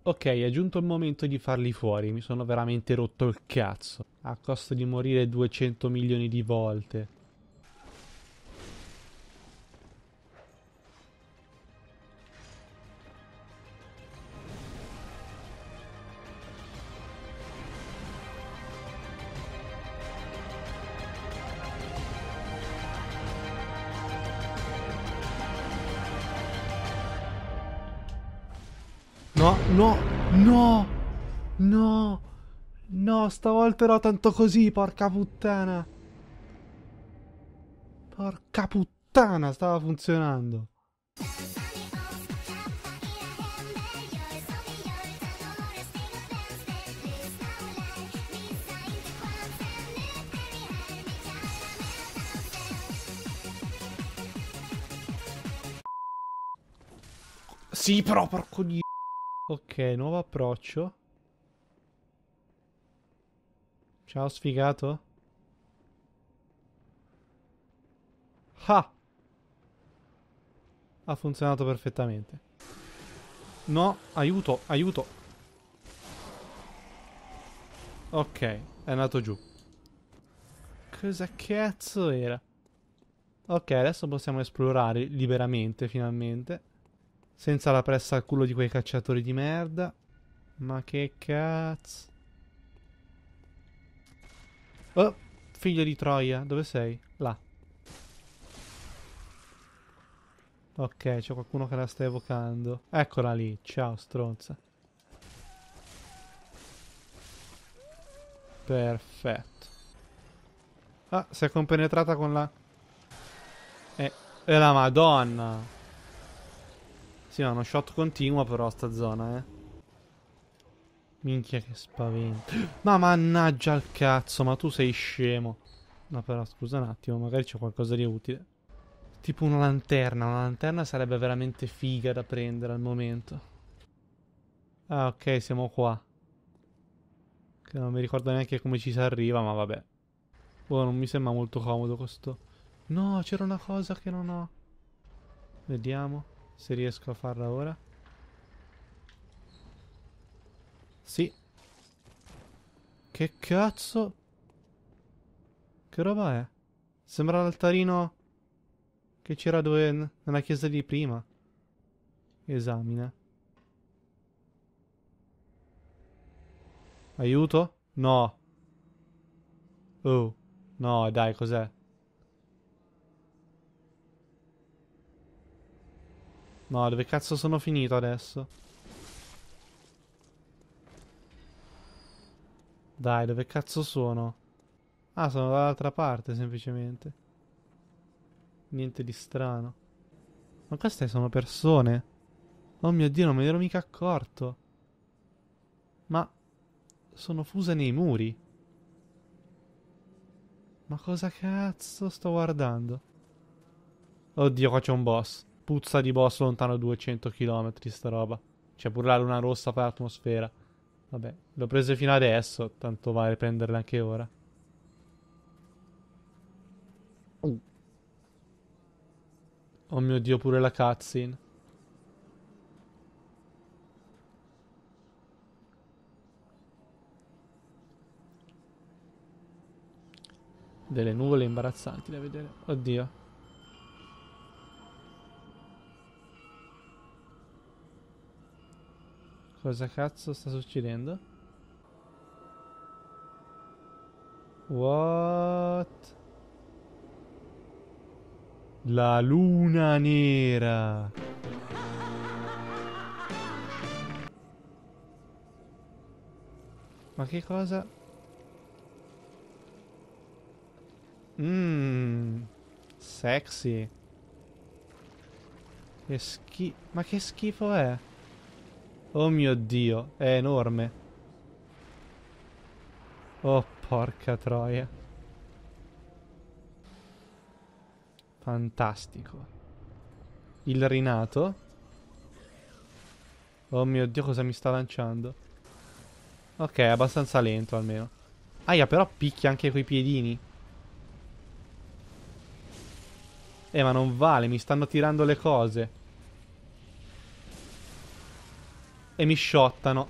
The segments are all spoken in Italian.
Ok, è giunto il momento di farli fuori, mi sono veramente rotto il cazzo, a costo di morire 200 milioni di volte. No, no, no, no, stavolta ero tanto così, porca puttana. Porca puttana, stava funzionando. Sì, però porco di... Ok, nuovo approccio. Ciao sfigato. Ah! Ha funzionato perfettamente. No, aiuto, aiuto. Ok, è andato giù. Cosa cazzo era? Ok, adesso possiamo esplorare liberamente, finalmente. Senza la pressa al culo di quei cacciatori di merda. Ma che cazzo. Oh, figlio di troia, dove sei? Là. Ok, c'è qualcuno che la sta evocando. Eccola lì, ciao stronza. Perfetto. Ah, si è compenetrata con la... Eh, è la madonna. Sì, no, shot continuo però sta zona, eh. Minchia che spavento. Ma mannaggia al cazzo, ma tu sei scemo. No, però scusa un attimo, magari c'è qualcosa di utile. Tipo una lanterna. Una lanterna sarebbe veramente figa da prendere al momento. Ah, ok, siamo qua. Che non mi ricordo neanche come ci si arriva, ma vabbè. Boh, non mi sembra molto comodo questo. No, c'era una cosa che non ho. Vediamo. Se riesco a farla ora. Sì. Che cazzo? Che roba è? Sembra l'altarino che c'era dove nella chiesa di prima. Esamina. Aiuto? No. Oh. No, dai, cos'è? No, dove cazzo sono finito adesso? Dai, dove cazzo sono? Ah, sono dall'altra parte, semplicemente. Niente di strano. Ma queste sono persone. Oh mio Dio, non me ne ero mica accorto. Ma... Sono fuse nei muri. Ma cosa cazzo sto guardando? Oddio, qua c'è un boss puzza di boss lontano 200 km sta roba. C'è cioè, pure la luna rossa per l'atmosfera. Vabbè, l'ho prese fino adesso, tanto vale prenderle anche ora. Mm. Oh mio dio, pure la cutscene. Delle nuvole imbarazzanti da vedere. Oddio. Cosa cazzo sta succedendo? What? La luna nera. Ma che cosa? Mmm. Sexy. Che schifo. Ma che schifo è? Oh mio dio, è enorme. Oh porca troia. Fantastico. Il rinato. Oh mio dio, cosa mi sta lanciando. Ok, è abbastanza lento almeno. Aia, però picchia anche coi piedini. Eh, ma non vale, mi stanno tirando le cose. E mi shottano.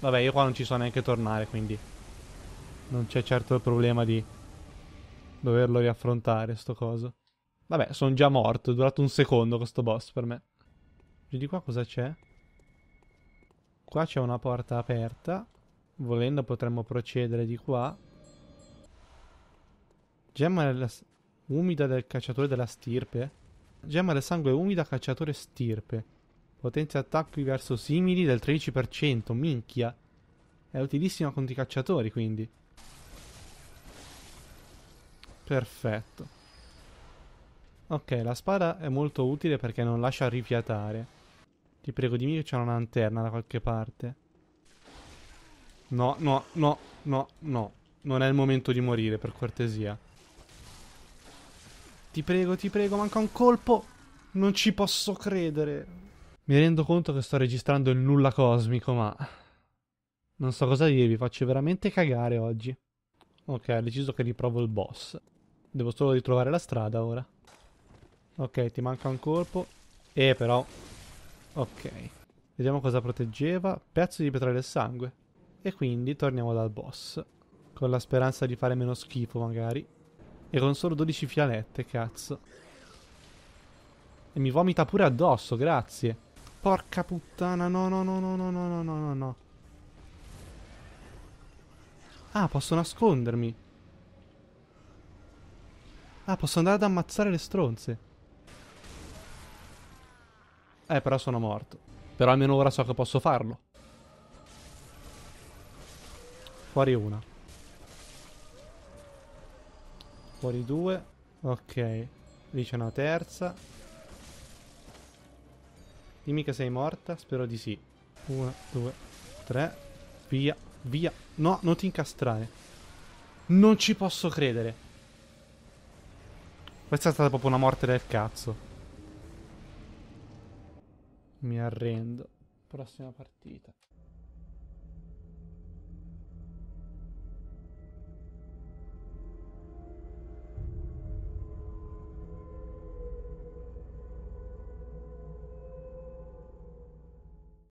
Vabbè, io qua non ci so neanche tornare, quindi... Non c'è certo il problema di... Doverlo riaffrontare, sto coso. Vabbè, sono già morto. È durato un secondo questo boss per me. Giù di qua cosa c'è? Qua c'è una porta aperta. Volendo potremmo procedere di qua. Gemma della... umida del cacciatore della stirpe. Gemma del sangue umida cacciatore stirpe. Potenza attacchi verso simili del 13%, minchia. È utilissima contro i cacciatori, quindi. Perfetto. Ok, la spada è molto utile perché non lascia rifiatare. Ti prego, dimmi che c'è una lanterna da qualche parte. No, no, no, no, no. Non è il momento di morire, per cortesia. Ti prego, ti prego, manca un colpo. Non ci posso credere. Mi rendo conto che sto registrando il nulla cosmico, ma... Non so cosa dirvi, faccio veramente cagare oggi. Ok, ho deciso che riprovo il boss. Devo solo ritrovare la strada ora. Ok, ti manca un colpo. Eh, però... Ok. Vediamo cosa proteggeva. Pezzo di pietra del sangue. E quindi torniamo dal boss. Con la speranza di fare meno schifo, magari. E con solo 12 fialette, cazzo. E mi vomita pure addosso, grazie. Porca puttana, no, no, no, no, no, no, no, no, no. Ah, posso nascondermi. Ah, posso andare ad ammazzare le stronze. Eh, però sono morto. Però almeno ora so che posso farlo. Fuori una. Fuori due. Ok. Lì c'è una terza. Dimmi che sei morta, spero di sì. Uno, due, tre. Via, via. No, non ti incastrare. Non ci posso credere. Questa è stata proprio una morte del cazzo. Mi arrendo. Prossima partita.